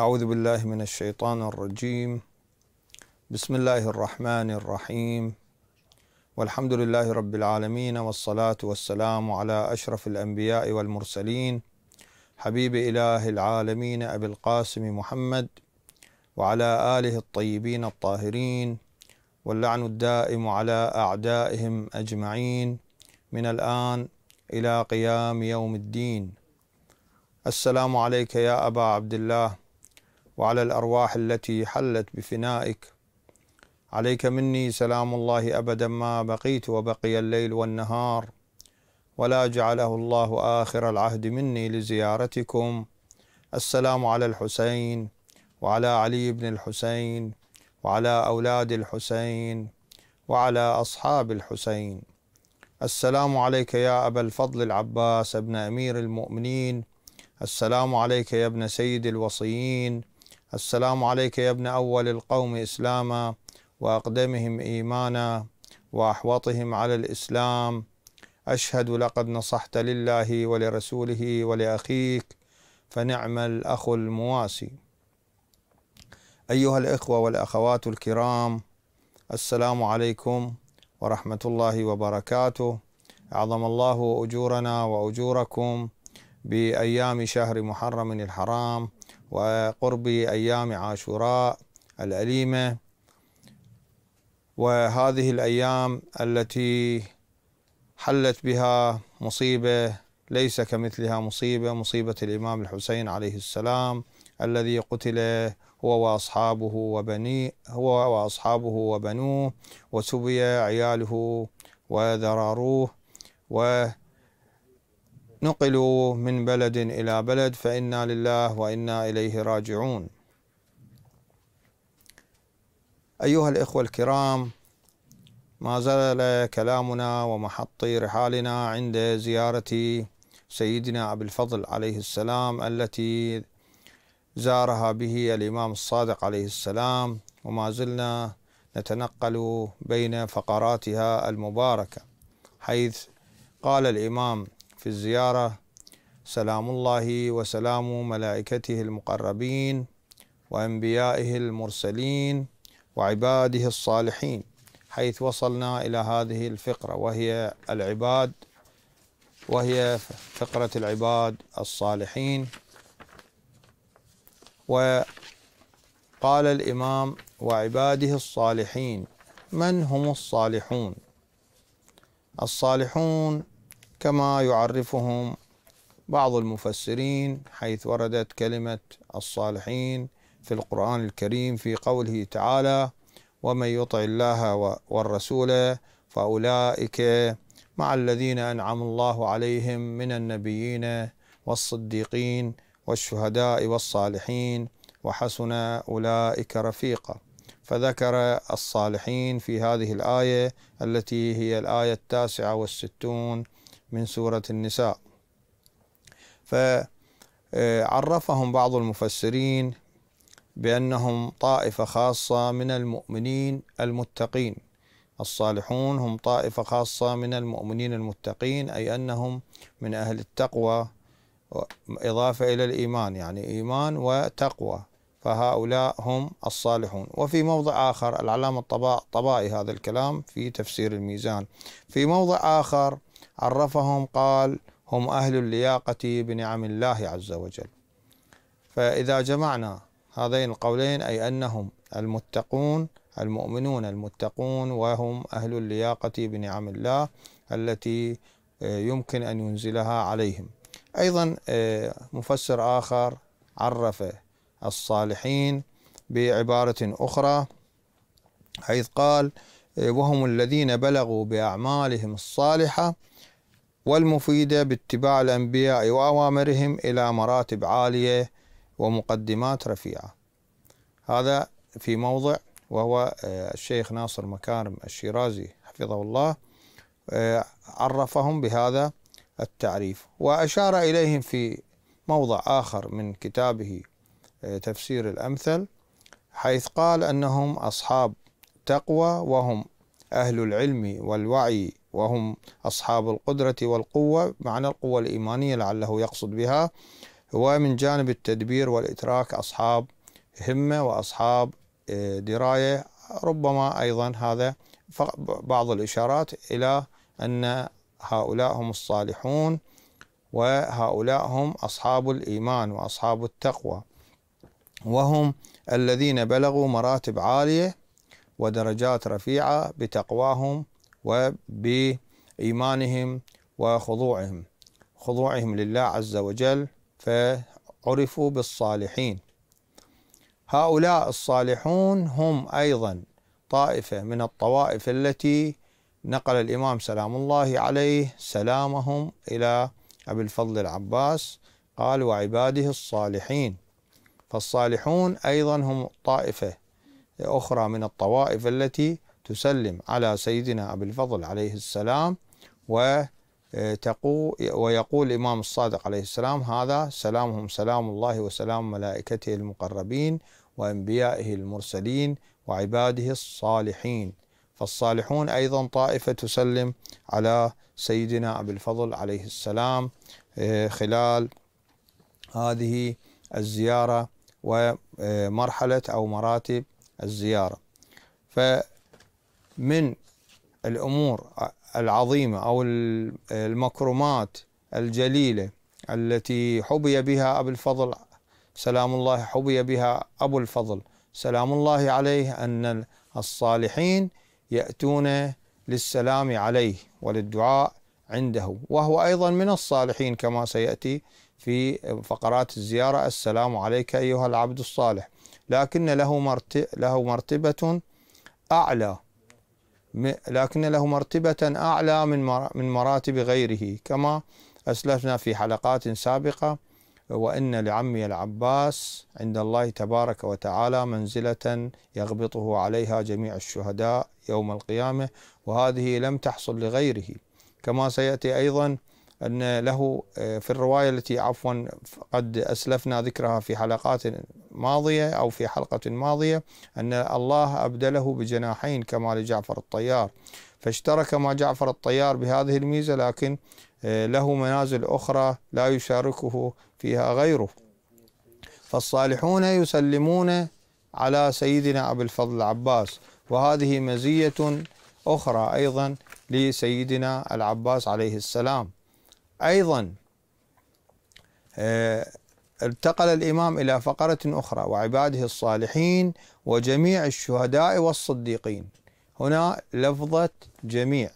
أعوذ بالله من الشيطان الرجيم بسم الله الرحمن الرحيم والحمد لله رب العالمين والصلاة والسلام على أشرف الأنبياء والمرسلين حبيب إله العالمين أبي القاسم محمد وعلى آله الطيبين الطاهرين واللعن الدائم على أعدائهم أجمعين من الآن إلى قيام يوم الدين السلام عليك يا أبا عبد الله وعلى الأرواح التي حلت بفنائك عليك مني سلام الله أبدا ما بقيت وبقي الليل والنهار ولا جعله الله آخر العهد مني لزيارتكم السلام على الحسين وعلى علي بن الحسين وعلى أولاد الحسين وعلى أصحاب الحسين السلام عليك يا أبا الفضل العباس ابن أمير المؤمنين السلام عليك يا ابن سيد الوصيين السلام عليك يا ابن أول القوم إسلاما وأقدمهم إيمانا وأحوطهم على الإسلام أشهد لقد نصحت لله ولرسوله ولأخيك فنعم الأخ المواسي أيها الإخوة والأخوات الكرام السلام عليكم ورحمة الله وبركاته أعظم الله أجورنا وأجوركم بأيام شهر محرم الحرام وقرب أيام عاشوراء الأليمة وهذه الأيام التي حلت بها مصيبة ليس كمثلها مصيبة مصيبة الإمام الحسين عليه السلام الذي قتل هو وأصحابه وبني هو وأصحابه وبنوه وسبي عياله وذراروه و نقلوا من بلد إلى بلد فإنا لله وإنا إليه راجعون أيها الإخوة الكرام ما زال كلامنا ومحط رحالنا عند زيارة سيدنا أبي الفضل عليه السلام التي زارها به الإمام الصادق عليه السلام وما زلنا نتنقل بين فقراتها المباركة حيث قال الإمام في الزيارة سلام الله وسلام ملائكته المقربين وأنبيائه المرسلين وعباده الصالحين حيث وصلنا إلى هذه الفقرة وهي العباد وهي فقرة العباد الصالحين وقال الإمام وعباده الصالحين من هم الصالحون الصالحون كما يعرفهم بعض المفسرين حيث وردت كلمة الصالحين في القرآن الكريم في قوله تعالى ومن يطع الله والرسول فأولئك مع الذين أنعم الله عليهم من النبيين والصديقين والشهداء والصالحين وحسن أولئك رفيقا فذكر الصالحين في هذه الآية التي هي الآية التاسعة والستون من سورة النساء فعرفهم بعض المفسرين بأنهم طائفة خاصة من المؤمنين المتقين الصالحون هم طائفة خاصة من المؤمنين المتقين أي أنهم من أهل التقوى إضافة إلى الإيمان يعني إيمان وتقوى فهؤلاء هم الصالحون وفي موضع آخر العلامة الطبائي هذا الكلام في تفسير الميزان في موضع آخر عرفهم قال هم أهل اللياقة بنعم الله عز وجل فإذا جمعنا هذين القولين أي أنهم المتقون المؤمنون المتقون وهم أهل اللياقة بنعم الله التي آه، يمكن أن ينزلها عليهم أيضا آه، مفسر آخر عرف الصالحين بعبارة أخرى حيث قال وهم الذين بلغوا بأعمالهم الصالحة والمفيدة باتباع الأنبياء وأوامرهم إلى مراتب عالية ومقدمات رفيعة هذا في موضع وهو آه، الشيخ ناصر مكارم الشيرازي حفظه الله آه، عرفهم بهذا التعريف وأشار إليهم في موضع آخر من كتابه آه، تفسير الأمثل حيث قال أنهم أصحاب تقوى وهم أهل العلم والوعي وهم أصحاب القدرة والقوة معنى القوة الإيمانية لعله يقصد بها ومن جانب التدبير والإتراك أصحاب همة وأصحاب آه، دراية ربما أيضا هذا بعض الإشارات إلى أن هؤلاء هم الصالحون وهؤلاء هم أصحاب الإيمان وأصحاب التقوى وهم الذين بلغوا مراتب عالية ودرجات رفيعة بتقواهم وبإيمانهم وخضوعهم خضوعهم لله عز وجل فعرفوا بالصالحين هؤلاء الصالحون هم أيضا طائفة من الطوائف التي نقل الإمام سلام الله عليه سلامهم إلى أبي الفضل العباس قال وعباده الصالحين فالصالحون أيضا هم طائفة أخرى من الطوائف التي تسلم على سيدنا أبي الفضل عليه السلام آه، ويقول الإمام الصادق عليه السلام هذا سلامهم سلام الله وسلام ملائكته المقربين وأنبيائه المرسلين وعباده الصالحين فالصالحون أيضا طائفة تسلم على سيدنا أبي الفضل عليه السلام آه، خلال هذه الزيارة ومرحلة أو مراتب الزيارة ف من الأمور العظيمة أو المكرمات الجليلة التي حبي بها أبو الفضل سلام الله حبي بها أبو الفضل سلام الله عليه أن الصالحين يأتون للسلام عليه وللدعاء عنده وهو أيضا من الصالحين كما سيأتي في فقرات الزيارة السلام عليك أيها العبد الصالح لكن له, له مرتبة أعلى لكن له مرتبة أعلى من من مراتب غيره كما أسلفنا في حلقات سابقة وإن لعمي العباس عند الله تبارك وتعالى منزلة يغبطه عليها جميع الشهداء يوم القيامة وهذه لم تحصل لغيره كما سيأتي أيضا أن له آه، في الرواية التي عفوا قد أسلفنا ذكرها في حلقات ماضية أو في حلقة ماضية أن الله أبدله بجناحين كما لجعفر الطيار فاشترك مع جعفر الطيار بهذه الميزة لكن آه، له منازل أخرى لا يشاركه فيها غيره فالصالحون يسلمون على سيدنا أبي الفضل العباس وهذه مزية أخرى أيضا لسيدنا العباس عليه السلام أيضا آه، انتقل الإمام إلى فقرة أخرى وعباده الصالحين وجميع الشهداء والصديقين هنا لفظة جميع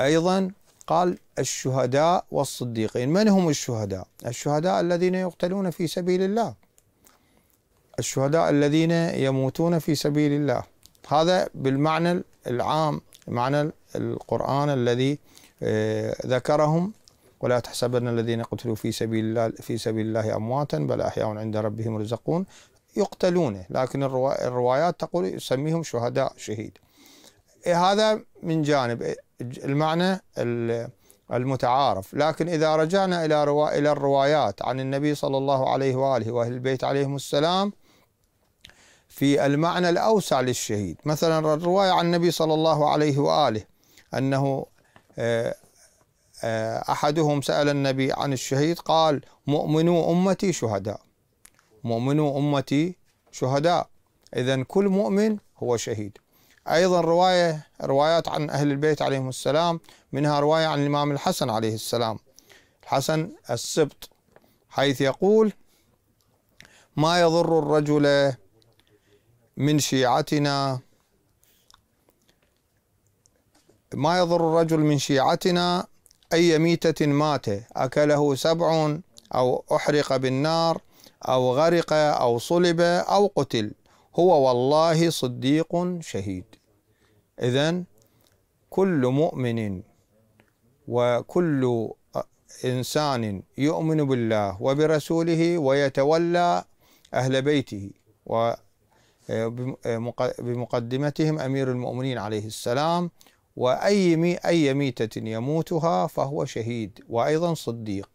أيضا قال الشهداء والصديقين من هم الشهداء؟ الشهداء الذين يقتلون في سبيل الله الشهداء الذين يموتون في سبيل الله هذا بالمعنى العام معنى القرآن الذي آه، ذكرهم ولا تحسبن الذين قتلوا في سبيل الله في سبيل الله امواتا بل احياء عند ربهم يرزقون يقتلون لكن الروايات تقول يسميهم شهداء شهيد إيه، هذا من جانب المعنى المتعارف لكن إذا رجعنا إلى إلى الروايات عن النبي صلى الله عليه وآله وأهل البيت عليهم السلام في المعنى الأوسع للشهيد مثلا الرواية عن النبي صلى الله عليه وآله أنه آه، آه، أحدهم سأل النبي عن الشهيد قال مؤمنو أمتي شهداء مؤمنو أمتي شهداء إذا كل مؤمن هو شهيد أيضا رواية روايات عن أهل البيت عليهم السلام منها رواية عن الإمام الحسن عليه السلام الحسن السبط حيث يقول ما يضر الرجل من شيعتنا ما يضر الرجل من شيعتنا أي ميتة مات أكله سبع أو أحرق بالنار أو غرق أو صلب أو قتل هو والله صديق شهيد إذا كل مؤمن وكل إنسان يؤمن بالله وبرسوله ويتولى أهل بيته آه، آه، بمقدمتهم أمير المؤمنين عليه السلام وأي مي أي ميتة يموتها فهو شهيد وأيضا صديق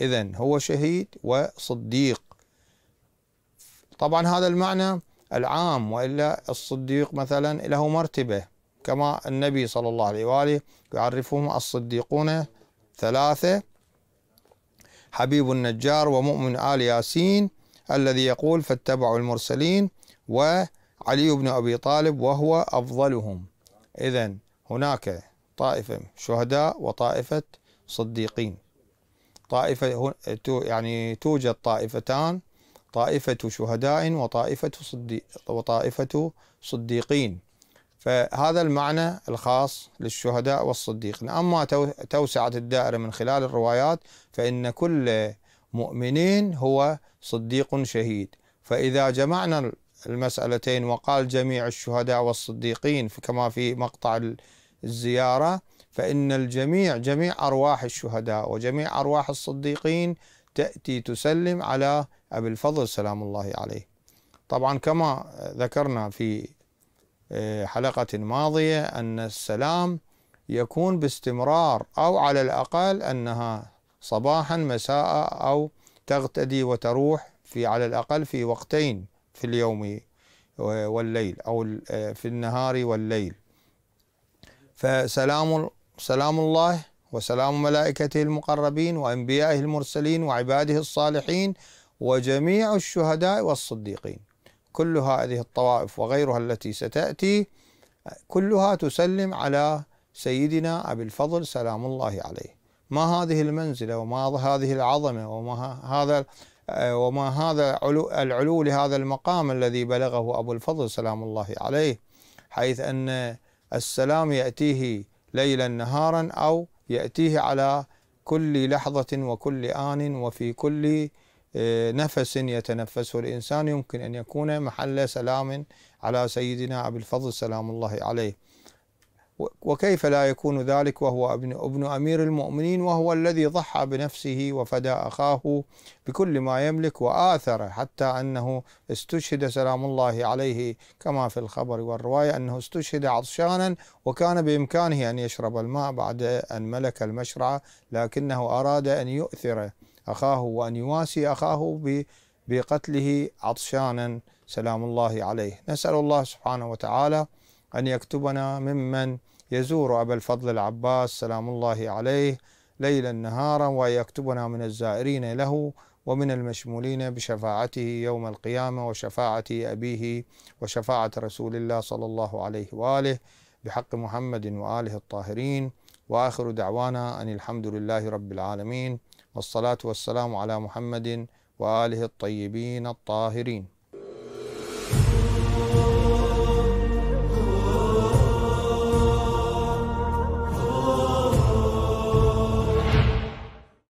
إذا هو شهيد وصديق طبعا هذا المعنى العام وإلا الصديق مثلا له مرتبة كما النبي صلى الله عليه وآله يعرفهم الصديقون ثلاثة حبيب النجار ومؤمن آل ياسين الذي يقول فاتبعوا المرسلين وعلي بن أبي طالب وهو أفضلهم إذا هناك طائفة شهداء وطائفة صديقين طائفة يعني توجد طائفتان طائفة شهداء وطائفة صديق وطائفة صديقين فهذا المعنى الخاص للشهداء والصديقين أما توسعة الدائرة من خلال الروايات فإن كل مؤمنين هو صديق شهيد فإذا جمعنا المسألتين وقال جميع الشهداء والصديقين كما في مقطع الزيارة فإن الجميع جميع أرواح الشهداء وجميع أرواح الصديقين تأتي تسلم على أبي الفضل سلام الله عليه طبعا كما ذكرنا في آه، حلقة ماضية أن السلام يكون باستمرار أو على الأقل أنها صباحا مساء أو تغتدي وتروح في على الأقل في وقتين في اليوم والليل أو آه، في النهار والليل فسلام سلام الله وسلام ملائكته المقربين وأنبيائه المرسلين وعباده الصالحين وجميع الشهداء والصديقين كل هذه الطوائف وغيرها التي ستأتي كلها تسلم على سيدنا أبي الفضل سلام الله عليه ما هذه المنزلة وما هذه العظمة وما هذا آه، وما هذا العلو لهذا المقام الذي بلغه أبو الفضل سلام الله عليه حيث أن السلام يأتيه ليلا نهارا أو يأتيه على كل لحظة وكل آن وفي كل آه، نفس يتنفسه الإنسان يمكن أن يكون محل سلام على سيدنا أبي الفضل سلام الله عليه وكيف لا يكون ذلك وهو ابن, ابن أمير المؤمنين وهو الذي ضحى بنفسه وفدى أخاه بكل ما يملك واثر حتى أنه استشهد سلام الله عليه كما في الخبر والرواية أنه استشهد عطشانا وكان بإمكانه أن يشرب الماء بعد أن ملك المشرع لكنه أراد أن يؤثر أخاه وأن يواسي أخاه بقتله عطشانا سلام الله عليه نسأل الله سبحانه وتعالى أن يكتبنا ممن يزور أبا الفضل العباس سلام الله عليه ليلا نهارا ويكتبنا من الزائرين له ومن المشمولين بشفاعته يوم القيامة وشفاعة أبيه وشفاعة رسول الله صلى الله عليه وآله بحق محمد وآله الطاهرين وآخر دعوانا أن الحمد لله رب العالمين والصلاة والسلام على محمد وآله الطيبين الطاهرين